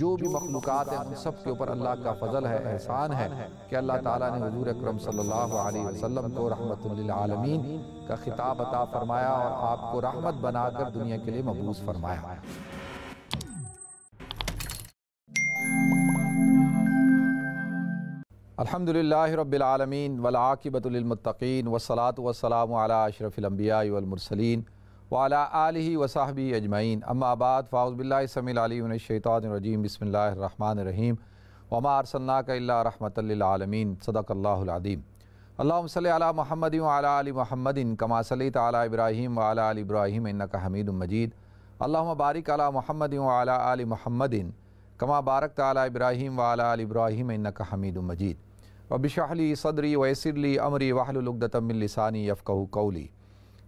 जो भी मखलूक हैं उन सब के ऊपर अल्लाह का फजल है एहसान है कि अल्लाह ताला ने हजूर अक्रम वसल्लम को रहमत आलमीन का खिताब अता फरमाया और आपको रहमत बनाकर दुनिया के लिए मबूस फरमाया अलहमदिल्ला रबालमीन वलाकिबतमतकीन वसलात वसलाम अला अशरफ़िलम्बियामरसलिन वाला आलि वसाहबी अजमैन अम्माबाद फ़ाउज़बिल्लासमीम बसमीम वमार सन्ना का रहमतलमिन सदकल्लादीम अल्लाम सल महमद वाली महमदिन कमा सली तला इब्राहिम वाला अली इब्राहिम इनका का हमीद मजीद अल्लाम बारिक अला महमद वाला अली महमदिन कमा बारक ताली इब्राहिम वाला अली इब्राहिम इनका का हमीद मजीद वबिशाहली सदरी वैसरली अमरी वाहलुलगदतमिलसानी यफ़क़ कौली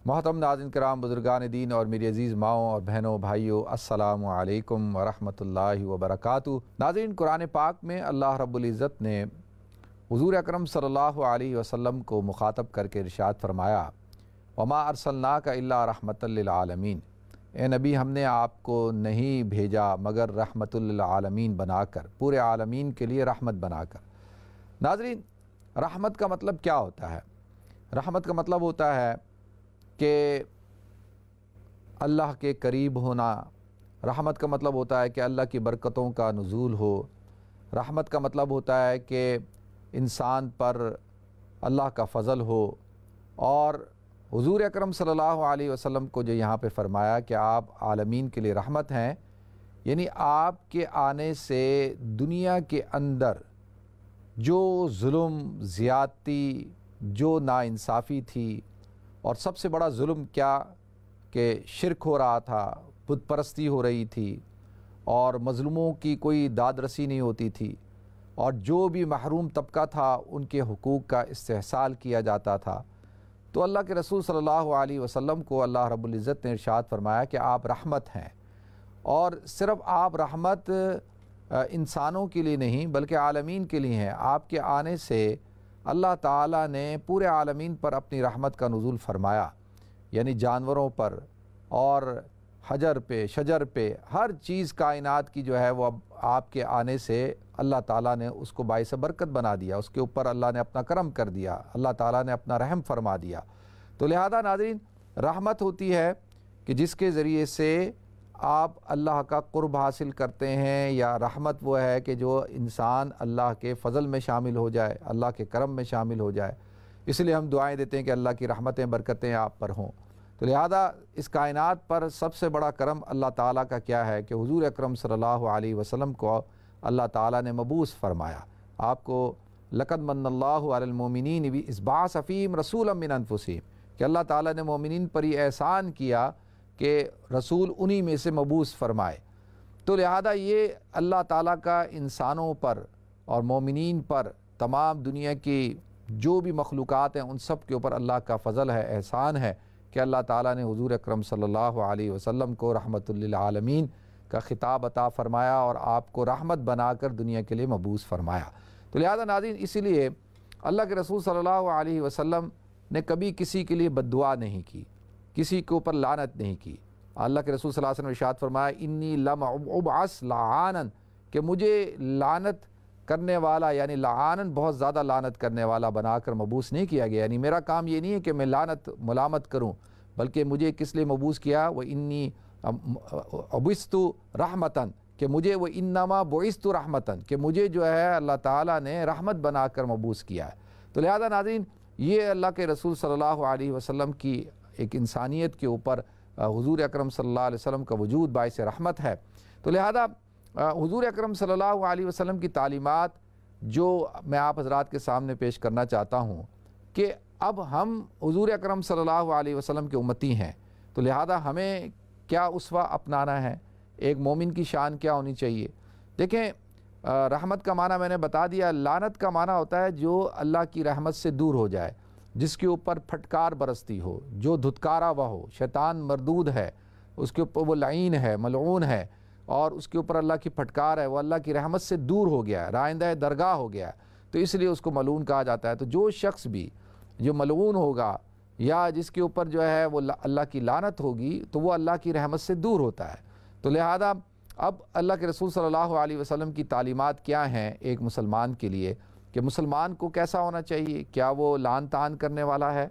मोहतम नाजिन कराम बुजुर्गान दीन और मेरी अज़ीज़ माओ और बहनों भाइयों अस्सलाम वालेकुम वरहमतुल्लाहि वबरकातु नाजिन कुरान पाक में अल्लाह रब्बुल ने हज़ूर अकरम सल्लल्लाहु अलैहि वसल्लम को मुखातब करके रिशात फरमाया वमा अरसल्ला का अला रहमतमीन ए नबी हमने आपको नहीं भेजा मगर रहमतलमीन बनाकर पूरे आलमीन के लिए रहमत बनाकर नाजरीन रहमत का मतलब क्या होता है रहमत का मतलब होता है कि अल्लाह के करीब होना रहमत का मतलब होता है कि अल्लाह की बरकतों का नज़ूल हो रहमत का मतलब होता है कि इंसान पर अल्लाह का फ़ज़ल हो और हुजूर अकरम सल्लल्लाहु अलैहि वसल्लम को जो यहाँ पे फरमाया कि आप आलमीन के लिए रहमत हैं यानी आपके आने से दुनिया के अंदर जो जुल्म ज़्यादती जो नासाफ़ी थी और सबसे बड़ा जुल्म क्या कि शिरक हो रहा था बुत परस्ती हो रही थी और मज़लूमों की कोई दाद रसी नहीं होती थी और जो भी महरूम तबका था उनके हकूक़ का इस्तेसाल किया जाता था तो अल्लाह के रसूल सल्लल्लाहु अलैहि वसल्लम को अल्लाह रब्बुल इज़्ज़त ने इरशाद फरमाया कि आप रहमत हैं और सिर्फ़ आप रहमत इंसानों के लिए नहीं बल्कि आलमीन के लिए हैं आपके आने से अल्लाह ताला ने पूरे आलमीन पर अपनी रहमत का नज़ुल फरमाया यानी जानवरों पर और हजर पे शजर पे हर चीज़ कायनात की जो है वो अब आपके आने से अल्लाह ताला ने उसको बायस बरकत बना दिया उसके ऊपर अल्लाह ने अपना करम कर दिया अल्लाह ताला ने अपना रहम फरमा दिया तो लिहाजा नाजरीन रहमत होती है कि जिसके ज़रिए से आप अल्लाह का कुर्ब हासिल करते हैं या रहमत वो है कि जो इंसान अल्लाह के फ़ज़ल में शामिल हो जाए अल्लाह के करम में शामिल हो जाए इसलिए हम दुआएं देते हैं कि अल्लाह की रहमतें बरकतें आप पर हों तो लिहाजा इस कायनात पर सबसे बड़ा करम अल्लाह ताला का क्या है कि हुजूर अकरम सल्लल्लाहु अलैहि वसल्लम को अल्लाह ताला ने मबूस फरमाया आपको लकद मनल्लामिन भी इस बाफ़ीम रसूल मिन कि अल्लाह ताला ने मोमिन पर ही एहसान किया कि रसूल उन्हीं में से मबूस फरमाए तो लिहाजा ये अल्लाह ताला का इंसानों पर और मोमिन पर तमाम दुनिया की जो भी मखलूक़ हैं उन सब के ऊपर अल्लाह का फ़ज़ल है एहसान है कि अल्लाह ताला ने हुजूर अकरम सल्लल्लाहु अलैहि वसल्लम को रहमतुल्लिलालमीन का ख़िताब अता फ़रमाया और आपको रहमत बनाकर दुनिया के लिए मबूस फ़रमाया तो लिहाजा नाजीन इसीलिए अल्लाह के रसूल सल्लल्लाहु अलैहि वसल्लम ने कभी किसी के लिए बद नहीं की किसी के ऊपर लानत नहीं की अल्लाह के रसूल सल्लल्लाहु अलैहि वसल्लम इशात फरमाया इन्नी लम उबअस लानन कि मुझे लानत करने वाला यानी लानन बहुत ज़्यादा लानत करने वाला बनाकर मबूस नहीं किया गया यानी मेरा काम ये नहीं है कि मैं लानत मलामत करूँ बल्कि मुझे किस लिए मबूस किया वह इन्नी अबिस्तु रहमतन कि मुझे वह इन्नमा बोइस्तु रहमतन कि मुझे जो है अल्लाह ताला ने रहमत बनाकर मबूस किया है तो लिहाजा नाजीन ये अल्लाह के रसूल सल्लल्लाहु अलैहि वसल्लम की एक इंसानियत के ऊपर हुजूर अकरम सल्लल्लाहु अलैहि वसल्लम का वजूद बायस रहमत है तो लिहाजा हुजूर अकरम सल्लल्लाहु अलैहि वसल्लम की तालीमात जो मैं आप हजरात के सामने पेश करना चाहता हूँ कि अब हम हुजूर अकरम सल्लल्लाहु अलैहि वसल्लम के उम्मती हैं तो लिहाजा हमें क्या उसवा अपनाना है एक मोमिन की शान क्या होनी चाहिए देखें रहमत का माना मैंने बता दिया लानत का माना होता है जो अल्लाह की रहमत से दूर हो जाए जिसके ऊपर फटकार बरसती हो जो धुतकारा वह हो शैतान मरदूद है उसके ऊपर वो लाइन है मलून है और उसके ऊपर अल्लाह की फटकार है वह अल्लाह की रहमत से दूर हो गया है राइंदा दरगाह हो गया है तो इसलिए उसको मलून कहा जाता है तो जो शख्स भी जो मलून होगा या जिसके ऊपर जो है वो अल्लाह की लानत होगी तो वो अल्लाह की रहमत से दूर होता है तो लिहाजा अब अल्लाह के रसूल सल्लल्लाहु अलैहि वसल्लम की तालीमात क्या हैं एक मुसलमान के लिए कि मुसलमान को कैसा होना चाहिए क्या वो लान तान करने वाला है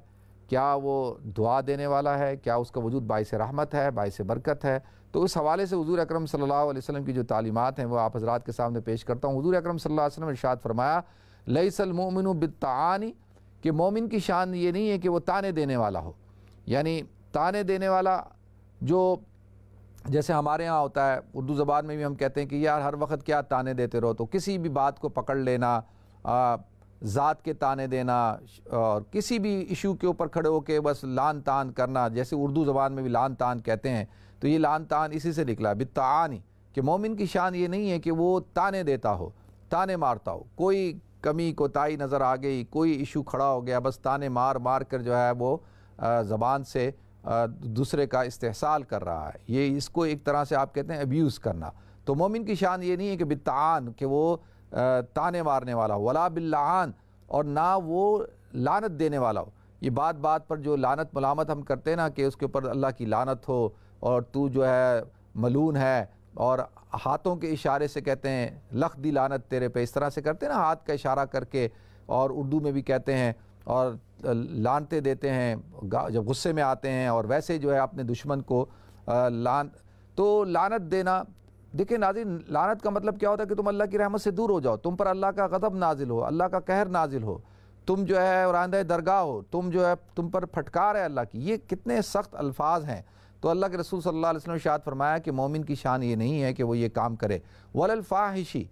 क्या वो दुआ देने वाला है क्या उसका वजूद बायस रहमत है बायस बरकत है तो उस हवाले से हजूर अक्रम सल्लल्लाहु की जो तालीमत हैं वो आप हजरात के सामने पेश करता हूँ हजूर अक्रम सल्लल्लाहु अलैहि वसल्लम इरशाद फरमाया मोमिन बितानी कि मोमिन की शान ये नहीं है कि वो ताने देने वाला हो यानी ताने देने वाला जो जैसे हमारे यहाँ होता है उर्दू ज़बान में भी हम कहते हैं कि यार हर वक्त क्या ताने देते रहो तो किसी भी बात को पकड़ लेना ज़ात के ताने देना और किसी भी इशू के ऊपर खड़े होकर बस लान तान करना जैसे उर्दू ज़बान में भी लान तान कहते हैं तो ये लान तान इसी से निकला बितानी कि मोमिन की शान ये नहीं है कि वो ताने देता हो ताने मारता हो कोई कमी कोताही नज़र आ गई कोई इशू खड़ा हो गया बस ताने मार मार कर जो है वो ज़बान से दूसरे का इस्तेसाल कर रहा है ये इसको एक तरह से आप कहते हैं अब्यूज़ करना तो मोमिन की शान ये नहीं है कि बितान कि वो ताने मारने वाला हो वला बिल्लान और ना वो लानत देने वाला हो ये बात बात पर जो लानत मलामत हम करते हैं ना कि उसके ऊपर अल्लाह की लानत हो और तू जो है मलून है और हाथों के इशारे से कहते हैं लख दी लानत तेरे पे इस तरह से करते हैं ना हाथ का इशारा करके और उर्दू में भी कहते हैं और लानते देते हैं जब गुस्से में आते हैं और वैसे जो है अपने दुश्मन को लान तो लानत देना देखिए नाजिन लानत का मतलब क्या होता है कि तुम अल्लाह की रहमत से दूर हो जाओ तुम पर अल्लाह का ग़दब नाजिल हो अल्लाह का कहर नाजिल हो तुम जो है औरंदा दरगाह हो तुम जो है तुम पर फटकार है अल्लाह की ये कितने सख्त अल्फाज हैं तो अल्लाह के रसूल सल्लल्लाहु अलैहि वसल्लम शाद फरमाया कि मोमिन की शान ये नहीं है कि वो ये काम करे वलफ़ाहिशी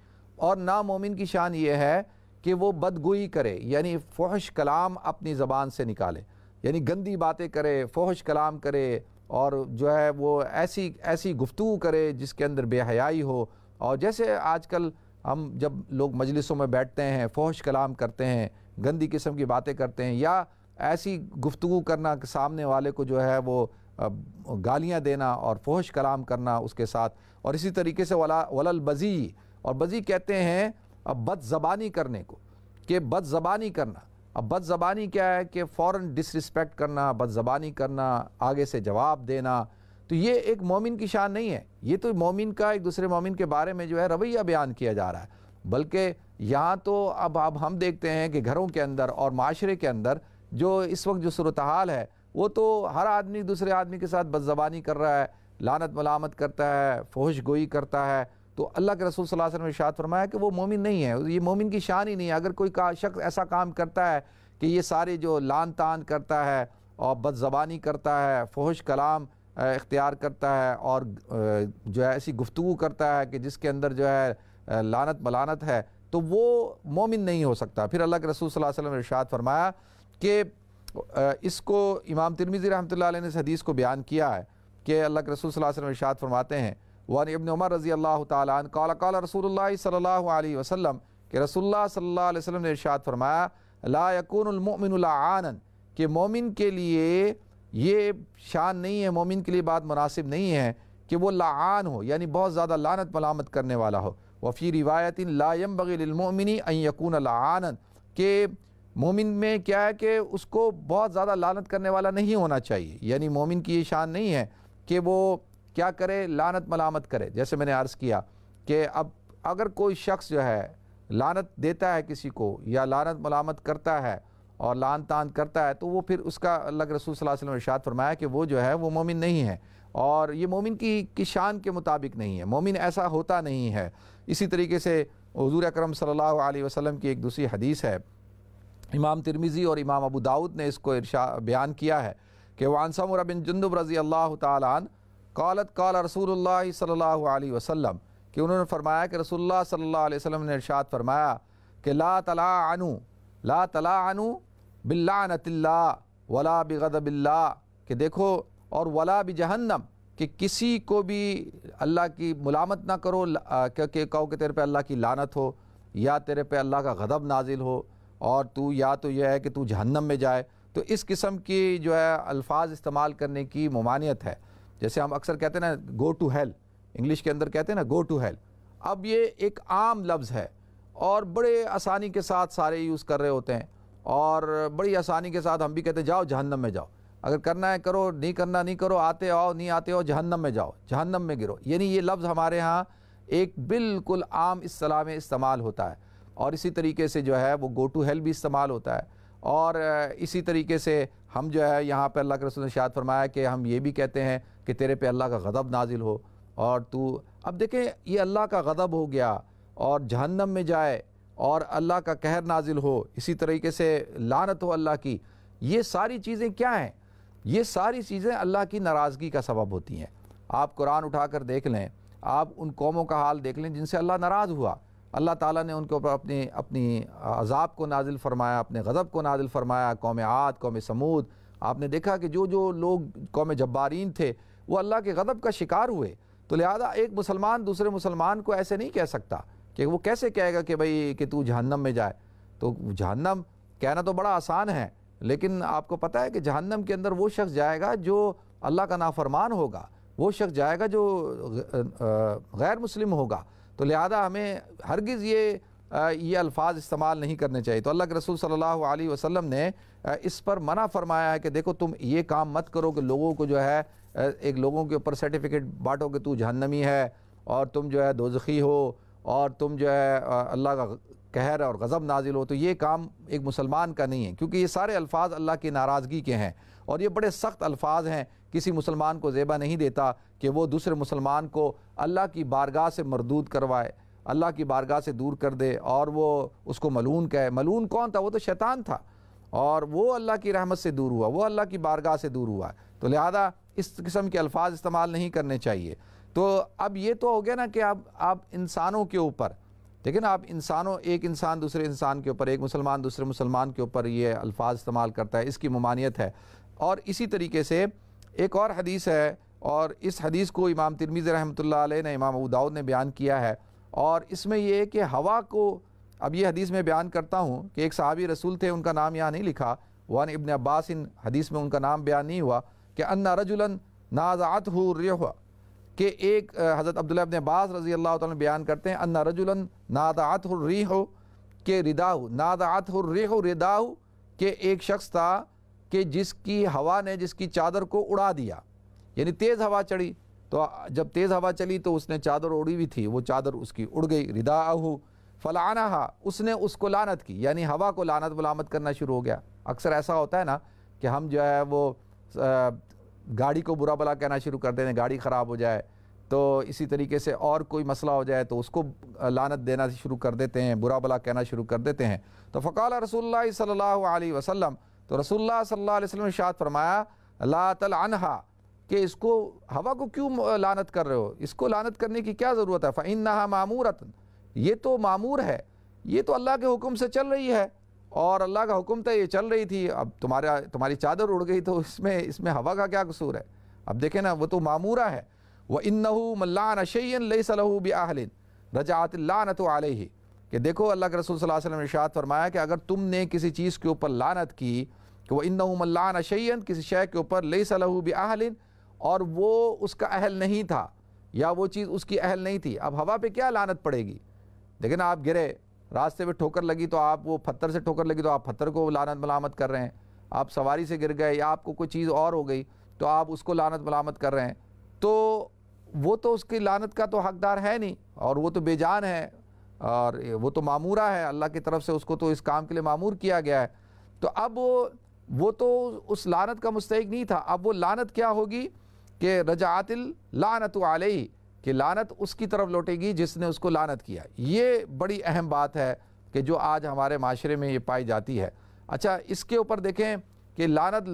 और ना मोमिन की शान ये है कि वो बदगुई करे यानी फोहश कलाम अपनी ज़बान से निकाले यानी गंदी बातें करे फ़ोहश कलाम करे और जो है वो ऐसी ऐसी गुफ्तु करे जिसके अंदर बेहयाई हो और जैसे आजकल हम जब लोग मजलिसों में बैठते हैं फ़ोश कलाम करते हैं गंदी किस्म की बातें करते हैं या ऐसी गुफ्तु करना कि सामने वाले को जो है वो गालियाँ देना और फ़ोश कलाम करना उसके साथ और इसी तरीके से वला वलल बज़ी और बज़ी कहते हैं बदज़बानी करने को कि बदज़बानी करना अब बदज़बानी क्या है कि फ़ौर डिसरिस्पेक्ट करना बदज़बानी करना आगे से जवाब देना तो ये एक मोमिन की शान नहीं है ये तो मोमिन का एक दूसरे मोमिन के बारे में जो है रवैया बयान किया जा रहा है बल्कि यहाँ तो अब अब हम देखते हैं कि घरों के अंदर और माशरे के अंदर जो इस वक्त जो सूरत हाल है वो तो हर आदमी दूसरे आदमी के साथ बदज़बानी कर रहा है लानत मलामत करता है फोश गोई करता है तो अल्लाह के रसूल सल्लल्लाहु अलैहि वसल्लम ने इशात फरमाया कि वो मोमिन नहीं है ये मोमिन की शान ही नहीं है अगर कोई का शख्स ऐसा काम करता है कि ये सारे जो लान तान करता है और बदजबानी करता है फ़ोश कलाम इख्तियार करता है और जो है ऐसी गुफ्तु करता है कि जिसके अंदर जो है लानत मलानत है तो वो मोमिन नहीं हो सकता फिर अल्लाह के रसूल सल्लल्लाहु अलैहि वसल्लम ने इशात फरमाया कि इसको इमाम तिरमिज़ी रहमतुल्लाह अलैहि ने इस हदीस को बयान किया है कि अल्लाह के रसूल सल्लल्लाहु अलैहि वसल्लम इरशाद फरमाते हैं वन इबन उमर रजी अल्लाह ताल कौल कौल रसूल सल्ला वसलम के रसोल्ला सल्ला वसम ने इर्शाद फरमाया ला यकूनमिनआनन के मोमिन के लिए ये शान नहीं है मोमिन के लिए बात मुनासिब नहीं है कि वो लान हो यानी बहुत ज़्यादा लानत मलामत करने वाला हो वफ़ी रिवायत लायम बगीमिनी यकून लानन के मोमिन में क्या है कि उसको बहुत ज़्यादा लानत करने वाला नहीं होना चाहिए यानी मोमिन की ये शान नहीं है कि वो क्या करे लानत मलामत करे जैसे मैंने अर्ज़ किया कि अब अगर कोई शख्स जो है लानत देता है किसी को या लानत मलामत करता है और लान तान करता है तो वो फिर उसका अल्लाह सल्लल्लाहु रसूल वसल्लम ने फरमाया कि वो जो है वो मोमिन नहीं है और ये मोमिन की की शान के मुताबिक नहीं है मोमिन ऐसा होता नहीं है इसी तरीके से हजूर अक्रम सल्ला वसम की एक दूसरी हदीस है इमाम तिरमिज़ी और इमाम अबू दाऊद ने इसको बयान किया है कि वानसा मुरा बिन रज़ी अल्लाह तन कौलत कौल रसूल सल्ला वसम कि उन्होंने फरमाया कि रसूल सल्ला वसम ने इर्शाद फरमाया कि ला तला अनु ला तला अनु बिल्ला वला बिगदबिल्ला कि देखो और वला बि जहन्नम कि किसी को भी अल्लाह की मलामत ना करो क्योंकि कहो कि तेरे पे अल्लाह की लानत हो या तेरे पे अल्लाह का गदब नाजिल हो और तू या तो यह है कि तू जहन्नम में जाए तो इस किस्म की जो है अल्फाज इस्तेमाल करने की ममानियत है जैसे हम अक्सर कहते हैं ना गो टू हेल इंग्लिश के अंदर कहते हैं ना गो टू हेल अब ये एक आम लफ्ज़ है और बड़े आसानी के साथ सारे यूज़ कर रहे होते हैं और बड़ी आसानी के साथ हम भी कहते हैं जाओ जहन्नम में जाओ अगर करना है करो नहीं करना नहीं करो आते आओ नहीं आते हो जहन्नम में जाओ जहन्नम में गिरो यानी ये लफ्ज़ हमारे यहाँ एक बिल्कुल आम असलाह में इस्तेमाल होता है और इसी तरीके से जो है वो गो टू हेल भी इस्तेमाल होता है और इसी तरीके से हम जो है यहाँ पर अल्लाह के रसूल ने शाद फरमाया कि हम ये भी कहते हैं कि तेरे पे अल्लाह का गदब नाजिल हो और तू अब देखें ये अल्लाह का गदब हो गया और जहन्नम में जाए और अल्लाह का कहर नाजिल हो इसी तरीके से लानत हो अल्लाह की ये सारी चीज़ें क्या हैं ये सारी चीज़ें अल्लाह की नाराज़गी का सबब होती हैं आप कुरान उठा कर देख लें आप उन कौमों का हाल देख लें जिनसे अल्लाह नाराज़ हुआ अल्लाह ताला ने उनके ऊपर अपनी अपनी अजाब को नाजिल फरमाया अपने गज़ब को नाजिल फरमाया कौम आद कौम समूद आपने देखा कि जो जो लोग कौम जब्बारीन थे वो अल्लाह के गदब का शिकार हुए तो लिहाजा एक मुसलमान दूसरे मुसलमान को ऐसे नहीं कह सकता कि वो कैसे कहेगा कि भाई कि तू जहन्नम में जाए तो जहन्नम कहना तो बड़ा आसान है लेकिन आपको पता है कि जहन्नम के अंदर वो शख्स जाएगा जो अल्लाह का नाफरमान होगा वो शख्स जाएगा जो गैर मुस्लिम होगा तो लिहाजा हमें हरगिज़ ये ये अल्फाज इस्तेमाल नहीं करने चाहिए तो अल्लाह के रसूल सल्लल्लाहु अलैहि वसल्लम ने इस पर मना फरमाया है कि देखो तुम ये काम मत करो कि लोगों को जो है एक लोगों के ऊपर सर्टिफिकेट बांटो कि तू जहन्नमी है और तुम जो है दोजखी हो और तुम जो है अल्लाह का कहर और गज़ब नाजिल हो तो ये काम एक मुसलमान का नहीं है क्योंकि ये सारे अल्फाज अल्लाह की नाराज़गी के हैं और ये बड़े सख्त अल्फाज हैं किसी मुसलमान को जेबा नहीं देता कि वो दूसरे मुसलमान को अल्लाह की बारगाह से मरदूद करवाए अल्लाह की बारगाह से दूर कर दे और वो उसको मलून कहे मलून कौन था वो तो शैतान था और वो अल्लाह की रहमत से दूर हुआ वो अल्लाह की बारगाह से दूर हुआ तो लिहाजा इस किस्म के अल्फाज इस्तेमाल नहीं करने चाहिए तो अब ये तो हो गया ना कि आप आप इंसानों के ऊपर ठीक है ना आप इंसानों एक इंसान दूसरे इंसान के ऊपर एक मुसलमान दूसरे मुसलमान के ऊपर ये अल्फाज इस्तेमाल करता है इसकी ममानियत है और इसी तरीके से एक और हदीस है और इस हदीस को इमाम तिरमीज़ रहमत ने इमाम अबू दाऊद ने बयान किया है और इसमें यह है कि हवा को अब ये हदीस में बयान करता हूँ कि एक सहाबी रसूल थे उनका नाम यहाँ नहीं लिखा वन इबन अब्बास इन हदीस में उनका नाम बयान नहीं हुआ कि अन्ना रजुलन नाजात हुआ के एक हज़रत अब्दुल्ला अबन बास रज़ी अल्लाह तयान बयान करते हैं अन्ना रजुलन नादात रे हो के रिदाऊ नादात री हो रिदाऊ के एक शख्स था कि जिसकी हवा ने जिसकी चादर को उड़ा दिया यानी तेज़ हवा चढ़ी तो जब तेज़ हवा चली तो उसने चादर उड़ी हुई थी वो चादर उसकी उड़ गई रिदाऊ फ़लाना उसने उसको लानत की यानी हवा को लानत मलामत करना शुरू हो गया अक्सर ऐसा होता है ना कि हम जो है वो गाड़ी को बुरा भला कहना शुरू कर देने गाड़ी ख़राब हो जाए तो इसी तरीके से और कोई मसला हो जाए तो उसको लानत देना शुरू कर देते हैं बुरा भला कहना शुरू कर देते हैं तो फ़काल रसोल्ला सल्ला वसम तो रसोल्ला सल्ला वसलम शाद फरमाया ला तल अनहा कि इसको हवा को क्यों लानत कर रहे हो इसको लानत करने की क्या ज़रूरत है फ़ैन नहा मामूरतन ये तो मामूर है ये तो अल्लाह के हुक्म से चल रही है और अल्लाह का हुक्म था ये चल रही थी अब तुम्हारा तुम्हारी चादर उड़ गई तो इसमें इसमें हवा का क्या कसूर है अब देखे ना वो तो मामूरा है वह इन मल्लान शैन लई सलहू बिन रजातल्लान तो आल ही कि देखो अल्लाह के रसूल सल्लल्लाहु अलैहि वसल्लम ने इशात फरमाया कि अगर तुमने किसी चीज़ के ऊपर लानत की कि वह इन मल्लान अशैन किसी शय के ऊपर लई सलहू बिन और वो उसका अहल नहीं था या वो चीज़ उसकी अहल नहीं थी अब हवा पर क्या लानत पड़ेगी लेकिन आप गिरे रास्ते में ठोकर लगी तो आप वो पत्थर से ठोकर लगी तो आप पत्थर को लानत मलामत कर रहे हैं आप सवारी से गिर गए या आपको कोई चीज़ और हो गई तो आप उसको लानत मलामत कर रहे हैं तो वो तो उसकी लानत का तो हकदार है नहीं और वो तो बेजान है और वो तो मामूरा है अल्लाह की तरफ से उसको तो इस काम के लिए मामूर किया गया है तो अब वो तो उस लानत का मुस्तक नहीं था अब वो लानत क्या होगी कि रजातिल लानत आलही कि लानत उसकी तरफ लौटेगी जिसने उसको लानत किया ये बड़ी अहम बात है कि जो आज हमारे माशरे में ये पाई जाती है अच्छा इसके ऊपर देखें कि लानत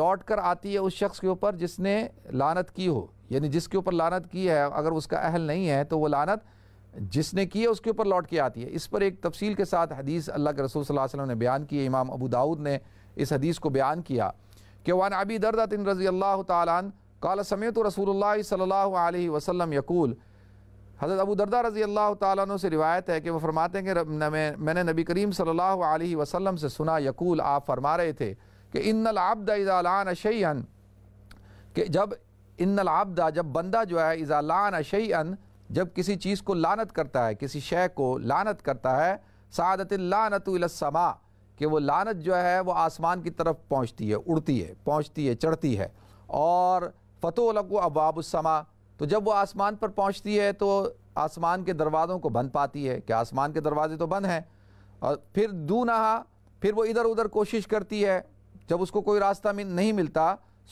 लौट कर आती है उस शख्स के ऊपर जिसने लानत की हो यानी जिसके ऊपर लानत की है अगर उसका अहल नहीं है तो वो लानत जिसने की है उसके ऊपर लौट के आती है इस पर एक तफसील के साथ हदीस अल्लाह के रसूल सल्लल्लाहु अलैहि वसल्लम ने बयान की इमाम अबू दाऊद ने इस हदीस को बयान किया कि वान अबी तिन रज़ी अल्लाह तन काल समेत रसूल सल्ला वसम यकूल हज़रत अबू दरदा रज़ी अल्लाह तु से रिवायत है कि वह फरमाते हैं कि मैंने नबी करीम सल्लल्लाहु वसम से सुना यकूल आप फरमा रहे थे कि इन्नल आबदा इज़ालान शैन के जब इन्नल आबदा जब बंदा जो है इज़ालान शैन जब किसी चीज़ को लानत करता है किसी शे को लानत करता है सादत लानतमा कि वह लानत जो है वह आसमान की तरफ पहुँचती है उड़ती है पहुँचती है चढ़ती है और फ़तो अबाब उसमा तो जब वो आसमान पर पहुँचती है तो आसमान के दरवाज़ों को बंद पाती है कि आसमान के दरवाजे तो बंद हैं और फिर दू नहा फिर वो इधर उधर कोशिश करती है जब उसको कोई रास्ता में नहीं मिलता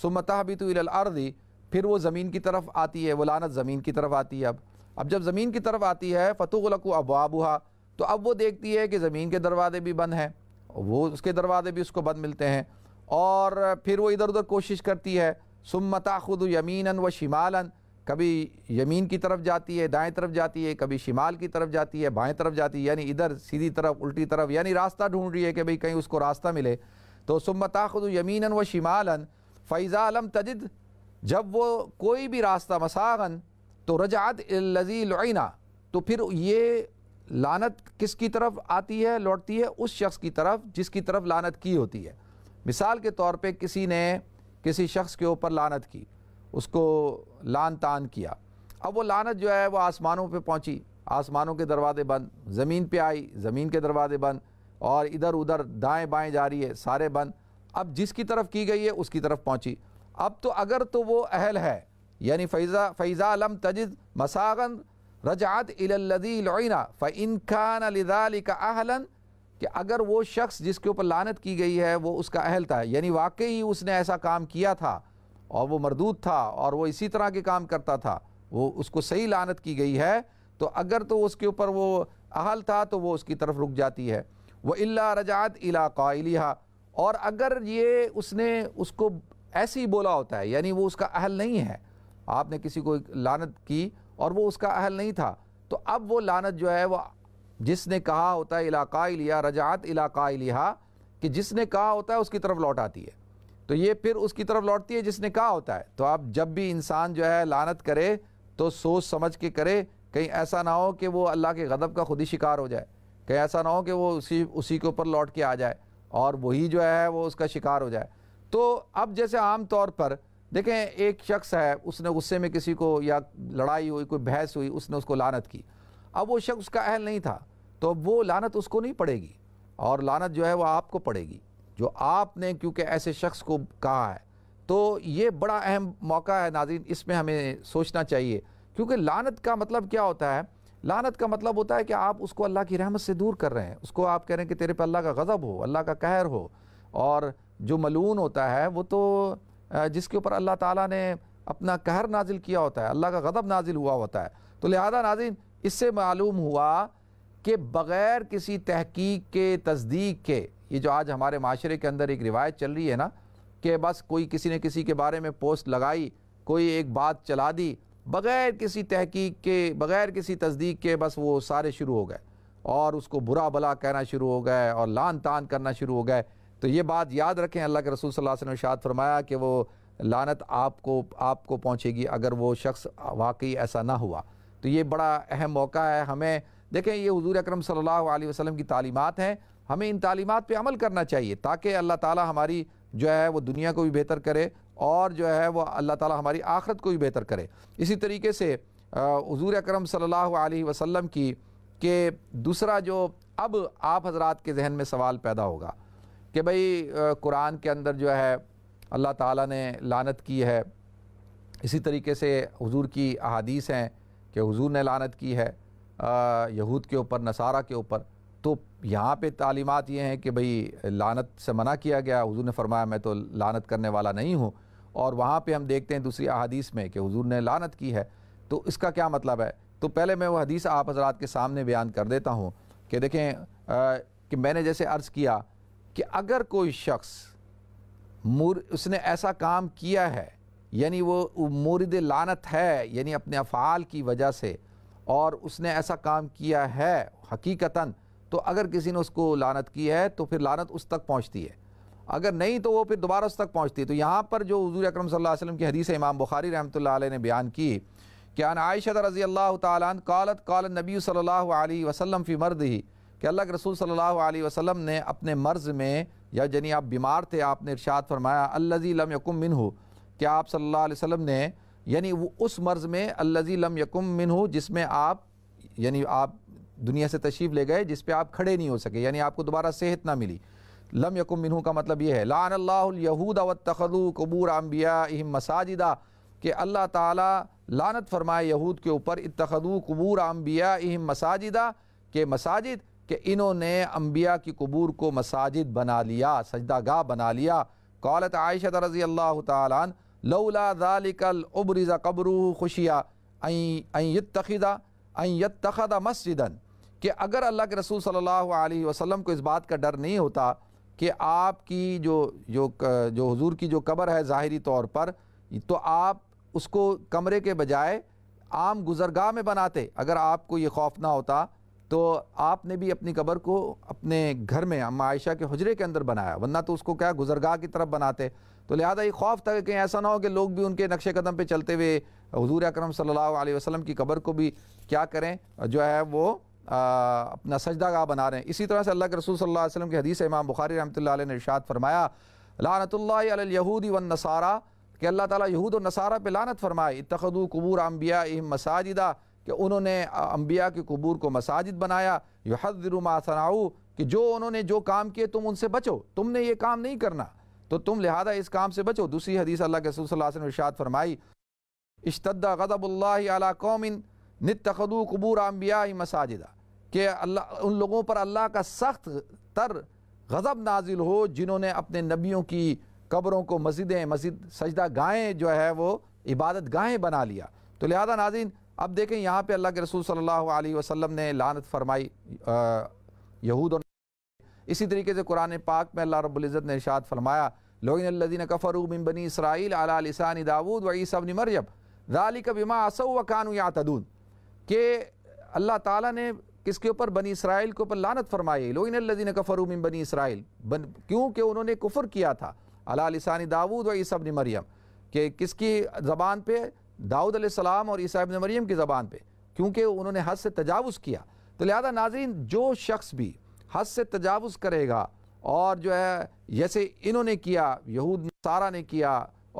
सुमतः भी तो अर्दी फिर वो ज़मीन की तरफ आती है वो लानत ज़मीन की तरफ आती है अब अब जब ज़मीन की तरफ आती है अबाब अबाबुहा तो अब वो देखती है कि ज़मीन के दरवाजे भी बंद हैं वो उसके दरवाजे भी उसको बंद मिलते हैं और फिर वो इधर उधर कोशिश करती है सुमता खुद यमीन व शिमालन कभी यमीन की तरफ जाती है दाएं तरफ जाती है कभी शिमाल की तरफ जाती है बाएं तरफ जाती है यानी इधर सीधी तरफ उल्टी तरफ यानी रास्ता ढूंढ रही है कि भाई कहीं उसको रास्ता मिले तो सुमता खुद यमीन व शिमालन फ़ैज़ा आलम तजद जब वो कोई भी रास्ता मसागन तो रजात लजी लना तो फिर ये लानत किसकी तरफ आती है लौटती है उस शख्स की तरफ जिसकी तरफ लानत की होती है मिसाल के तौर पे किसी ने किसी शख्स के ऊपर लानत की उसको लान तान किया अब वो लानत जो है वो आसमानों पे पहुंची आसमानों के दरवाजे बंद ज़मीन पे आई ज़मीन के दरवाजे बंद और इधर उधर दाएं बाएं जा रही है सारे बंद अब जिसकी तरफ की गई है उसकी तरफ पहुंची अब तो अगर तो वो अहल है यानी फ़ैज़ा फ़ैज़ा लम तजिद मसागन रजात इलदी लना फ़ इनकान लदाल का आहलन कि अगर वो शख्स जिसके ऊपर लानत की गई है वो उसका अहल था यानी वाकई उसने ऐसा काम किया था और वो मरदूद था और वो इसी तरह के काम करता था वो उसको सही लानत की गई है तो अगर तो उसके ऊपर वो अहल था तो वो उसकी तरफ रुक जाती है वह अल्ला रजात इला कायलिहा और अगर ये उसने उसको ऐसे ही बोला होता है यानी वो उसका अहल नहीं है आपने किसी को लानत की और वो उसका अहल नहीं था तो अब वो लानत जो है वह जिसने कहा होता है इलाका लिया रजात इलाका लिहा कि जिसने कहा होता है उसकी तरफ लौट आती है तो ये फिर उसकी तरफ लौटती है जिसने कहा होता है तो आप जब भी इंसान जो है लानत करे तो सोच समझ के करे कहीं ऐसा ना हो कि वो अल्लाह के गदब का खुद ही शिकार हो जाए कहीं ऐसा ना हो कि वो उसी उसी के ऊपर लौट के आ जाए और वही जो है वो उसका शिकार हो जाए तो अब जैसे आम तौर पर देखें एक शख्स है उसने गुस्से में किसी को या लड़ाई हुई कोई बहस हुई उसने उसको लानत की अब वो शख्स उसका अहल नहीं था तो अब वो लानत उसको नहीं पड़ेगी और लानत जो है वह आपको पड़ेगी जो आपने क्योंकि ऐसे शख्स को कहा है तो ये बड़ा अहम मौका है नाजीन इसमें हमें सोचना चाहिए क्योंकि लानत का मतलब क्या होता है लानत का मतलब होता है कि आप उसको अल्लाह की रहमत से दूर कर रहे हैं उसको आप कह रहे हैं कि तेरे पर अल्लाह का गज़ब हो अल्लाह का कहर हो और जो मलून होता है वो तो जिसके ऊपर अल्लाह ताला ने अपना कहर नाजिल किया होता है अल्लाह का गज़ब नाजिल हुआ होता है तो लिहाजा नाजिन इससे मालूम हुआ कि बग़ैर किसी तहकीक के तस्दीक के ये जो आज हमारे माशरे के अंदर एक रिवायत चल रही है ना कि बस कोई किसी ने किसी के बारे में पोस्ट लगाई कोई एक बात चला दी बग़ैर किसी तहकीक के बग़ैर किसी तस्दीक के बस वो सारे शुरू हो गए और उसको बुरा भला कहना शुरू हो गए और लान तान करना शुरू हो गए तो ये बात याद रखें अल्लाह के रसूल सल्लल्लाहु अलैहि वसल्लम ने फरमाया कि वो लानत आपको आपको पहुँचेगी अगर वो शख्स वाकई ऐसा ना हुआ तो ये बड़ा अहम मौका है हमें देखें ये हजूर अक्रम सल्ला वसम की तालीमत हैं हमें इन तालीमत पर अमल करना चाहिए ताकि अल्लाह ताली हमारी जो है वो दुनिया को भी बेहतर करे और जो है वह अल्लाह ताली हमारी आखरत को भी बेहतर करे इसी तरीके से हजूर अक्रम सल्ला वसम की के दूसरा जो अब आप हजरात के जहन में सवाल पैदा होगा कि भाई कुरान के अंदर जो है अल्लाह ताली ने लानत की है इसी तरीके से हज़ूर की अहादीस हैं कि हजूर ने लानत की है यहूद के ऊपर नसारा के ऊपर तो यहाँ पे तालीमत ये हैं कि भई लानत से मना किया गया हुजूर ने फरमाया मैं तो लानत करने वाला नहीं हूँ और वहाँ पे हम देखते हैं दूसरी अहदीस में कि हुजूर ने लानत की है तो इसका क्या मतलब है तो पहले मैं वो हदीस आप हजरात के सामने बयान कर देता हूँ कि देखें आ, कि मैंने जैसे अर्ज़ किया कि अगर कोई शख्स मुर उसने ऐसा काम किया है यानी वो मुरद लानत है यानी अपने अफ़ाल की वजह से और उसने ऐसा काम किया है हकीकता तो अगर किसी ने उसको लानत की है तो फिर लानत उस तक पहुँचती है अगर नहीं तो वो फिर दोबारा उस तक पहुँचती है तो यहाँ पर जो हजूर अक्रम सल्लम की हदीस इमाम बुखारी रहमत ने बयान की कि अन आयशत रज़ी अल्लाह तालत कालत नबी सल्ला वसलम फ़ी मर्द ही कि अल्लाह के रसूल सल्ला वसलम ने अपने मर्ज़ में या जनी आप बीमार थे आपने इरशाद फरमाया अल्लज़ी लम यकुम मिन हो क्या आप सल्ला वसम ने यानी वो उस मर्ज़ में अल्लाजी लम यकुम मिन हो जिसमें आप यानी आप दुनिया से तशरीफ़ ले गए जिस पे आप खड़े नहीं हो सके यानी आपको दोबारा सेहत ना मिली लम यकुम मिनहू का मतलब ये है ला व तखलू कबूर आम्बिया इहम मसाजिदा कि अल्लाह ताला लानत फरमाए यहूद के ऊपर इतखदु कबूर इहम मसाजिदा के मसाजिद के इन्होंने अम्बिया की कबूर को मसाजिद बना लिया सजदागा बना लिया कौलत आयशा रज़ी अल्लाह ताला लौला दालिकल उबरीजा कबरू खुशिया तखदा मस्जिदन कि अगर अल्लाह के रसूल सल्लल्लाहु अलैहि वसल्लम को इस बात का डर नहीं होता कि आपकी जो जो जो हुजूर की जो क़बर है ज़ाहरी तौर पर तो आप उसको कमरे के बजाय आम गुजरगाह में बनाते अगर आपको ये खौफ ना होता तो आपने भी अपनी कबर को अपने घर में अम्मा आयशा के हजरे के अंदर बनाया वरना तो उसको क्या गुजरगाह की तरफ बनाते तो लिहाजा ये खौफ था कि ऐसा ना हो कि लोग भी उनके नक्शे कदम पर चलते हुए हजूर अक्रम सल्ला वसलम की कबर को भी क्या करें जो है वो आ, अपना सजदा गाह बना रहे हैं इसी तरह से अल्लाह के रसूल सल्लल्लाहु अलैहि वसल्लम की हदीस इमाम बुखारी रहमतुल्लाह अलैहि ने इरशाद फरमाया लानतल्लाहूदी वन नसारा कि अल्लाह ताला यहूद और नसारा पे लानत फरमाए इतखदू कबूर अम्बिया इम मसाजिदा कि उन्होंने अम्बिया के कबूर को मसाजिद बनाया यहदरुमा सनाऊ कि जो उन्होंने जो काम किए तुम उनसे बचो तुमने ये काम नहीं करना तो तुम लिहाजा इस काम से बचो दूसरी हदीस अल्लाह के ने इर्शाद फरमाई इश्तद गज़ब कौमिन नतखदू कबूर ही मसाजिदा के अल्लाह उन लोगों पर अल्लाह का सख्त तर गज़ब नाजिल हो जिन्होंने अपने नबियों की कब्रों को मस्जिदें मस्जिद सजदा गाहें जो है वो इबादत गाहें बना लिया तो लिहाजा नाजिन अब देखें यहाँ पर अल्लाह के रसूल सल्लल्लाहु अलैहि वसल्लम ने लानत फरमाई यहूद और इसी तरीके से कुरान पाक में अल्लाह रब्ज़त ने इशाद फरमाया लोदिन कफ़रूबिन बनी इसराइल अला लसान दाऊद व ईसबन मरियम ज़ालिक बिमा असौ व कानू या तदून के अल्लाह ताला ने किसके ऊपर बनी इसराइल के ऊपर लानत फरमाई लोइन लदीन कफ़रूमिन बनी इसराइल बन क्योंकि उन्होंने कुफर किया था अला लसानी दाऊद व ईसा इबन मरियम के किसकी ज़बान पे दाऊद सलाम और ईसा इबन मरियम की ज़बान पे क्योंकि उन्होंने हद से तजावज़ किया तो लिहाजा नाजरीन जो शख्स भी हद से तजावज़ करेगा और जो है जैसे इन्होंने किया यहूद सारा ने किया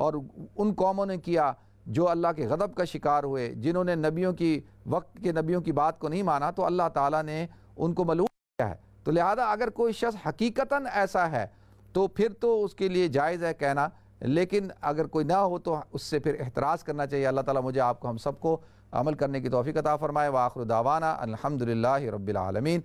और उन कौमों ने किया जो अल्लाह के गदब का शिकार हुए जिन्होंने नबियों की वक्त के नबियों की बात को नहीं माना तो अल्लाह ताला ने उनको मलूम किया है तो लिहाजा अगर कोई शख्स हकीकता ऐसा है तो फिर तो उसके लिए जायज़ है कहना लेकिन अगर कोई ना हो तो उससे फिर एतराज़ करना चाहिए अल्लाह ताला मुझे आपको हम सबको अमल करने की तोफ़ी अता फ़रमाए वाखर दावाना अलहमदिल्ला रबालमीन